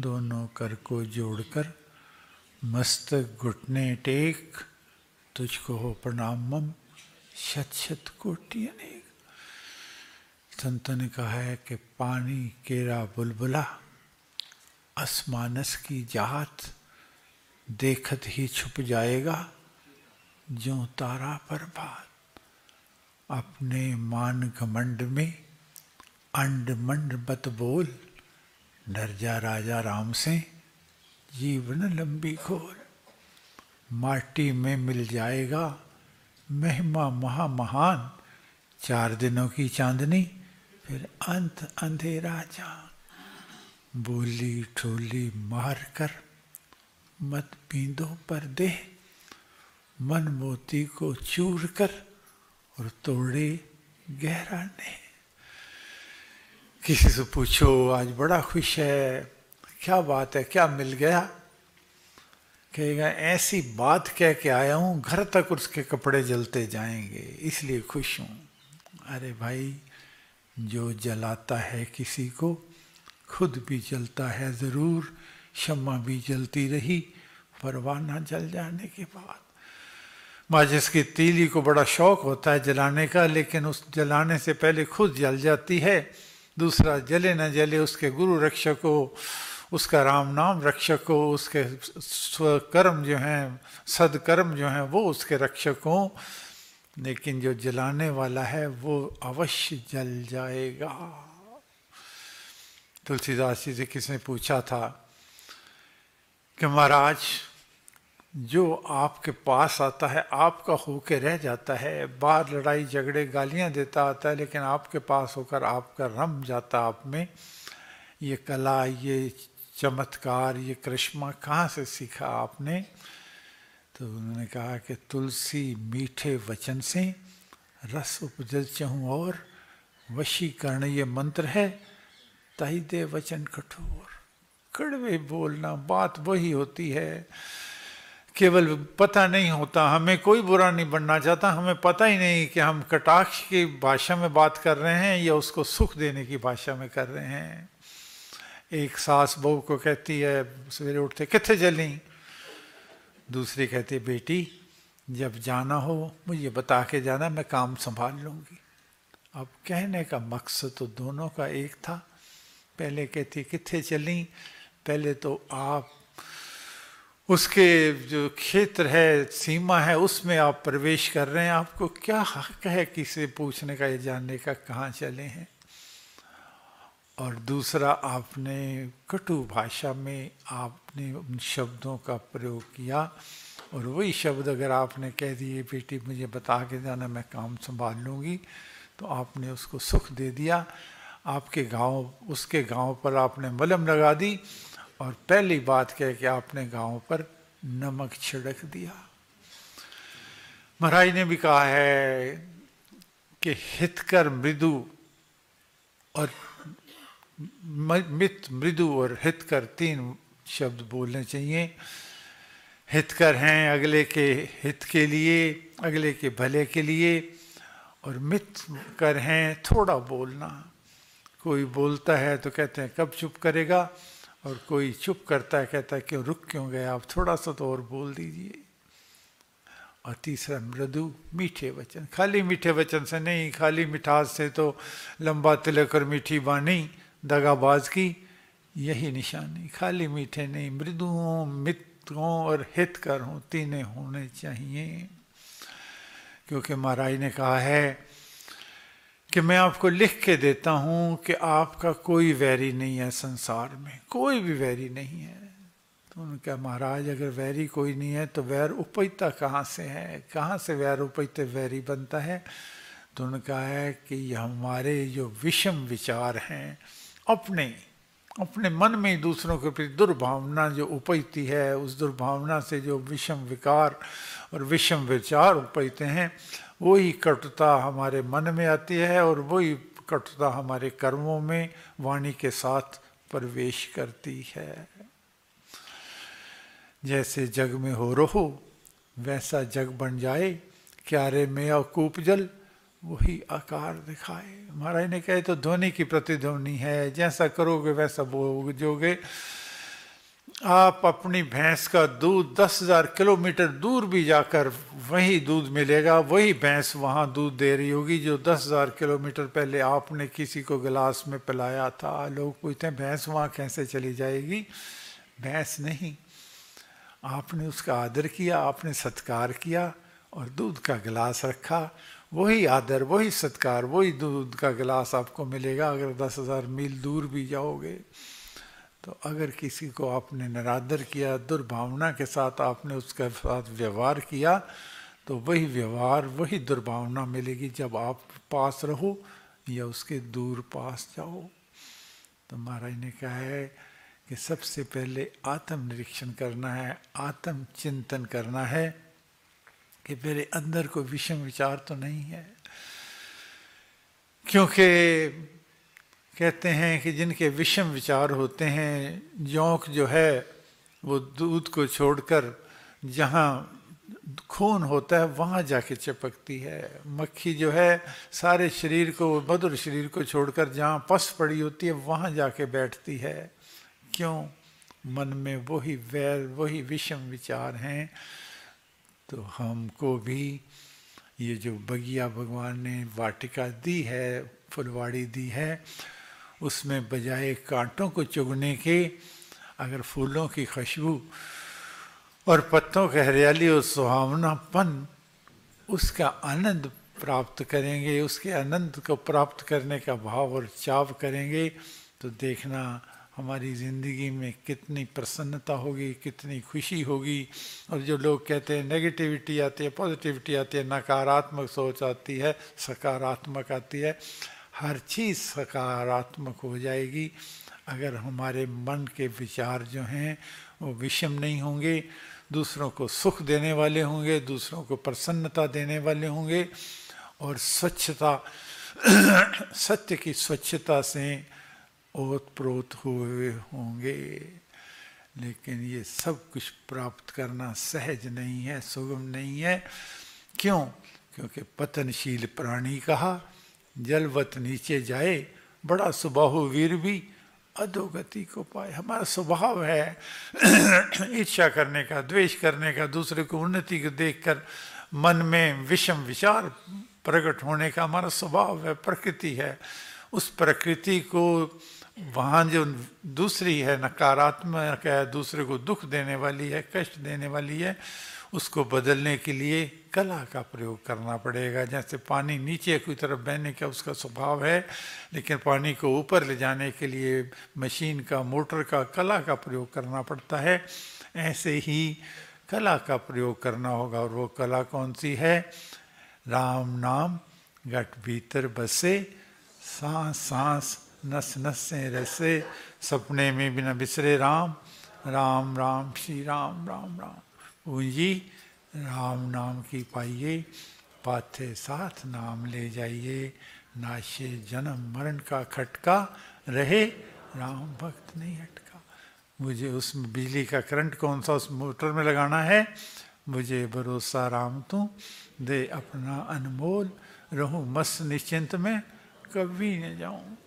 दोनों कर को जोड़कर मस्तक घुटने टेक तुझको हो प्रणामम शत शत कोटि अनेक संत ने कहा है कि पानी केरा बुलबुला असमानस की जात देखत ही छुप जाएगा जो तारा पर बात अपने मान घमंड में अंड मंड बत बोल डर जा राजा राम से जीवन लंबी खोर माटी में मिल जाएगा महिमा महा महान चार दिनों की चांदनी फिर अंत अंधेरा जा बोली ठोली मार कर मत पींदो पर दे मन मोती को चूर कर और तोड़े गहरा नहीं किसी से पूछो आज बड़ा खुश है क्या बात है क्या मिल गया कहेगा ऐसी बात कह के आया हूँ घर तक उसके कपड़े जलते जाएंगे इसलिए खुश हूँ अरे भाई जो जलाता है किसी को खुद भी जलता है ज़रूर शम्मा भी जलती रही परवाना जल जाने के बाद माज़ की तीली को बड़ा शौक होता है जलाने का लेकिन उस जलाने से पहले खुद जल जाती है दूसरा जले न जले उसके गुरु रक्षक हो उसका राम नाम रक्षक हो उसके स्वकर्म जो हैं सदकर्म जो हैं वो उसके रक्षक हों लेकिन जो जलाने वाला है वो अवश्य जल जाएगा तुलसीदास जी से किसने पूछा था कि महाराज जो आपके पास आता है आपका होके रह जाता है बाहर लड़ाई झगड़े गालियां देता आता है लेकिन आपके पास होकर आपका रम जाता आप में ये कला ये चमत्कार ये करिश्मा कहाँ से सीखा आपने तो उन्होंने कहा कि तुलसी मीठे वचन से रस उपजल चहूँ और वशीकरण ये मंत्र है तही दे वचन कठोर कड़वे बोलना बात वही होती है केवल पता नहीं होता हमें कोई बुरा नहीं बनना चाहता हमें पता ही नहीं कि हम कटाक्ष की भाषा में बात कर रहे हैं या उसको सुख देने की भाषा में कर रहे हैं एक सास बहू को कहती है सवेरे उठते कितने जली दूसरी कहती है बेटी जब जाना हो मुझे बता के जाना मैं काम संभाल लूँगी अब कहने का मकसद तो दोनों का एक था पहले कहती कितने चली पहले तो आप उसके जो क्षेत्र है सीमा है उसमें आप प्रवेश कर रहे हैं आपको क्या हक है किसे पूछने का या जानने का कहाँ चले हैं और दूसरा आपने कटु भाषा में आपने उन शब्दों का प्रयोग किया और वही शब्द अगर आपने कह दिए बेटी मुझे बता के जाना मैं काम संभाल लूँगी तो आपने उसको सुख दे दिया आपके गांव उसके गांव पर आपने मलम लगा दी और पहली बात कह के आपने गांव पर नमक छिड़क दिया महाराज ने भी कहा है कि हितकर मृदु और मित मृदु और हितकर तीन शब्द बोलने चाहिए हितकर हैं अगले के हित के लिए अगले के भले के लिए और मित कर हैं थोड़ा बोलना कोई बोलता है तो कहते हैं कब चुप करेगा और कोई चुप करता है कहता है क्यों रुक क्यों गए आप थोड़ा सा तो और बोल दीजिए और तीसरा मृदु मीठे वचन खाली मीठे वचन से नहीं खाली मिठास से तो लंबा तिलक और मीठी बानी दगाबाज की यही निशानी खाली मीठे नहीं मृदु हों मित्र हो और कर हों तीन होने चाहिए क्योंकि महाराज ने कहा है कि मैं आपको लिख के देता हूं कि आपका कोई वैरी नहीं है संसार में कोई भी वैरी नहीं है तो उन्होंने कहा महाराज अगर वैरी कोई नहीं है तो वैर उपजता कहाँ से है कहाँ से वैर उपजते वैरी बनता है तो उन्होंने कहा है कि हमारे जो विषम विचार हैं अपने अपने मन में ही दूसरों के प्रति दुर्भावना जो उपजती है उस दुर्भावना से जो विषम विकार और विषम विचार उपजते हैं वही कटुता हमारे मन में आती है और वही कटुता हमारे कर्मों में वाणी के साथ प्रवेश करती है जैसे जग में हो रहो वैसा जग बन जाए क्यारे में अकूप जल वही आकार दिखाए महाराज ने कहे तो ध्वनि की प्रतिध्वनि है जैसा करोगे वैसा जोगे आप अपनी भैंस का दूध दस हजार किलोमीटर दूर भी जाकर वही दूध मिलेगा वही भैंस वहाँ दूध दे रही होगी जो दस हजार किलोमीटर पहले आपने किसी को गिलास में पिलाया था लोग पूछते हैं भैंस वहाँ कैसे चली जाएगी भैंस नहीं आपने उसका आदर किया आपने सत्कार किया और दूध का गिलास रखा वही आदर वही सत्कार वही दूध का गिलास आपको मिलेगा अगर दस हज़ार मील दूर भी जाओगे तो अगर किसी को आपने निरादर किया दुर्भावना के साथ आपने उसके साथ व्यवहार किया तो वही व्यवहार वही दुर्भावना मिलेगी जब आप पास रहो या उसके दूर पास जाओ तो महाराज ने कहा है कि सबसे पहले आत्मनिरीक्षण करना है आत्मचिंतन करना है कि मेरे अंदर कोई विषम विचार तो नहीं है क्योंकि कहते हैं कि जिनके विषम विचार होते हैं जौक जो है वो दूध को छोड़कर जहाँ खून होता है वहाँ जाके चिपकती है मक्खी जो है सारे शरीर को मधुर शरीर को छोड़कर जहाँ पस पड़ी होती है वहाँ जाके बैठती है क्यों मन में वही वैर वही विषम विचार हैं तो हमको भी ये जो बगिया भगवान ने वाटिका दी है फुलवाड़ी दी है उसमें बजाय कांटों को चुगने के अगर फूलों की खुशबू और पत्तों की हरियाली और सुहावनापन उसका आनंद प्राप्त करेंगे उसके आनंद को प्राप्त करने का भाव और चाव करेंगे तो देखना हमारी ज़िंदगी में कितनी प्रसन्नता होगी कितनी खुशी होगी और जो लोग कहते हैं नेगेटिविटी आती है पॉजिटिविटी आती है नकारात्मक सोच आती है सकारात्मक आती है हर चीज़ सकारात्मक हो जाएगी अगर हमारे मन के विचार जो हैं वो विषम नहीं होंगे दूसरों को सुख देने वाले होंगे दूसरों को प्रसन्नता देने वाले होंगे और स्वच्छता सत्य की स्वच्छता से ओतप्रोत प्रोत हुए होंगे लेकिन ये सब कुछ प्राप्त करना सहज नहीं है सुगम नहीं है क्यों क्योंकि पतनशील प्राणी कहा जलवत नीचे जाए बड़ा सुबाहु वीर भी अधोगति को पाए हमारा स्वभाव है इच्छा करने का द्वेष करने का दूसरे को उन्नति को देखकर मन में विषम विचार प्रकट होने का हमारा स्वभाव है प्रकृति है उस प्रकृति को वहाँ जो दूसरी है नकारात्मक है दूसरे को दुख देने वाली है कष्ट देने वाली है उसको बदलने के लिए कला का प्रयोग करना पड़ेगा जैसे पानी नीचे की तरफ बहने का उसका स्वभाव है लेकिन पानी को ऊपर ले जाने के लिए मशीन का मोटर का कला का प्रयोग करना पड़ता है ऐसे ही कला का प्रयोग करना होगा और वो कला कौन सी है राम नाम घट भीतर बसे सांस सांस नस नस से रसे सपने में बिना बिसरे राम राम राम श्री राम राम राम पूंजी राम नाम की पाइए पाथे साथ नाम ले जाइए नाशे जन्म मरण का खटका रहे राम भक्त नहीं हटका मुझे उस बिजली का करंट कौन सा उस मोटर में लगाना है मुझे भरोसा राम तू दे अपना अनमोल रहूं मस्त निश्चिंत में कभी न जाऊं